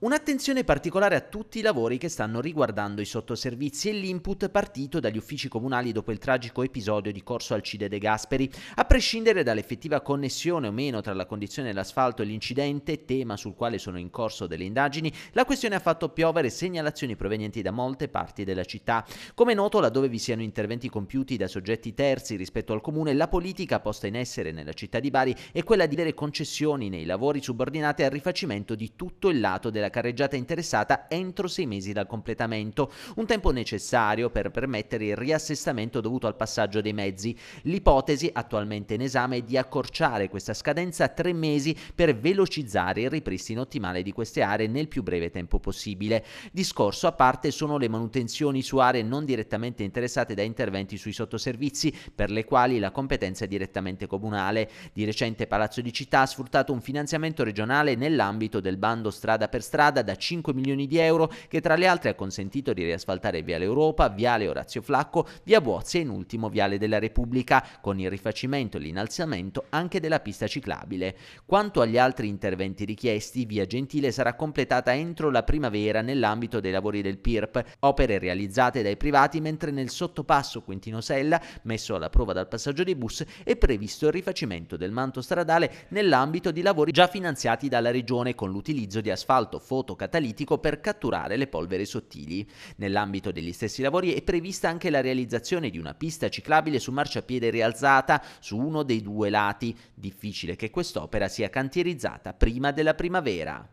Un'attenzione particolare a tutti i lavori che stanno riguardando i sottoservizi e l'input partito dagli uffici comunali dopo il tragico episodio di Corso Alcide De Gasperi. A prescindere dall'effettiva connessione o meno tra la condizione dell'asfalto e l'incidente, tema sul quale sono in corso delle indagini, la questione ha fatto piovere segnalazioni provenienti da molte parti della città. Come noto, laddove vi siano interventi compiuti da soggetti terzi rispetto al comune, la politica posta in essere nella città di Bari è quella di avere concessioni nei lavori subordinate al rifacimento di tutto il lato della carreggiata interessata entro sei mesi dal completamento, un tempo necessario per permettere il riassestamento dovuto al passaggio dei mezzi. L'ipotesi attualmente in esame è di accorciare questa scadenza a tre mesi per velocizzare il ripristino ottimale di queste aree nel più breve tempo possibile. Discorso a parte sono le manutenzioni su aree non direttamente interessate da interventi sui sottoservizi per le quali la competenza è direttamente comunale. Di recente Palazzo di Città ha sfruttato un finanziamento regionale nell'ambito del bando strada per strada strada da 5 milioni di euro che tra le altre ha consentito di riasfaltare Viale Europa, Viale Orazio Flacco, Via Buozzi e in ultimo Viale della Repubblica, con il rifacimento e l'innalzamento anche della pista ciclabile. Quanto agli altri interventi richiesti, Via Gentile sarà completata entro la primavera nell'ambito dei lavori del PIRP, opere realizzate dai privati mentre nel sottopasso Quintino Sella, messo alla prova dal passaggio dei bus, è previsto il rifacimento del manto stradale nell'ambito di lavori già finanziati dalla Regione con l'utilizzo di asfalto fotocatalitico per catturare le polveri sottili. Nell'ambito degli stessi lavori è prevista anche la realizzazione di una pista ciclabile su marciapiede rialzata su uno dei due lati. Difficile che quest'opera sia cantierizzata prima della primavera.